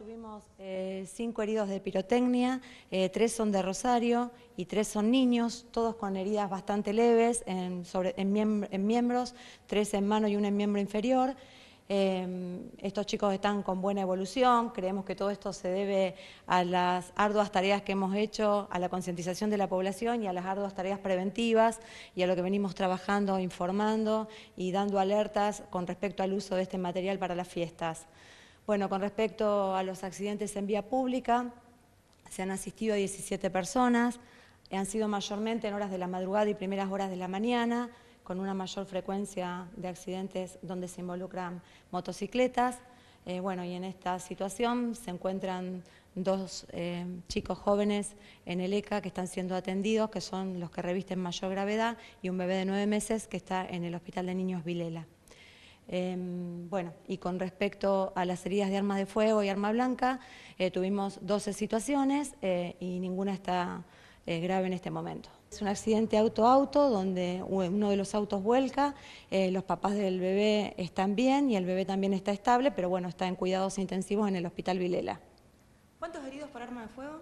tuvimos eh, cinco heridos de pirotecnia, eh, tres son de Rosario y tres son niños, todos con heridas bastante leves en, miembros, tres en mano y una en miembro inferior. Em, estos chicos están con buena evolución, creemos que todo esto se debe a las arduas tareas que hemos hecho, a la concientización de la población y a las arduas tareas preventivas y a lo que venimos trabajando, informando y dando alertas con respecto al uso de este material para las fiestas. Bueno, con respecto a los accidentes en vía pública, se han asistido a 17 personas, han sido mayormente en horas de la madrugada y primeras horas de la mañana, con una mayor frecuencia de accidentes donde se involucran motocicletas. Eh, bueno, y en esta situación se encuentran dos eh, chicos jóvenes en el ECA que están siendo atendidos, que son los que revisten mayor gravedad, y un bebé de nueve meses que está en el Hospital de Niños Vilela. Em, bueno, y con respecto a las heridas de armas de fuego y arma blanca, eh, tuvimos 12 situaciones eh, y ninguna está eh, grave en este momento. Es un accidente auto-auto donde uno de los autos vuelca, los papás del bebé están bien y el bebé también está estable, pero bueno, está en cuidados intensivos en el hospital Vilela. ¿Cuántos heridos por arma de fuego?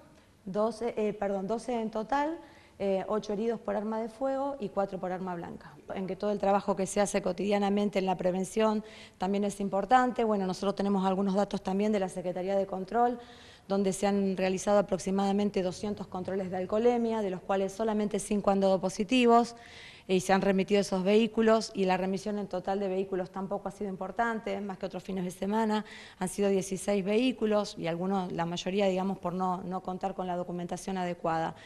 12, perdón, 12 en total. Eh, ocho heridos por arma de fuego y cuatro por arma blanca. En que todo el trabajo que se hace cotidianamente en la prevención también es importante. Bueno, nosotros tenemos algunos datos también de la Secretaría de Control, donde se han realizado aproximadamente 200 controles de alcoholemia, de los cuales solamente cinco han dado positivos y se han remitido esos vehículos y la remisión en total de vehículos tampoco ha sido importante, más que otros fines de semana, han sido 16 vehículos y algunos, la mayoría, digamos, por no, no contar con la documentación adecuada.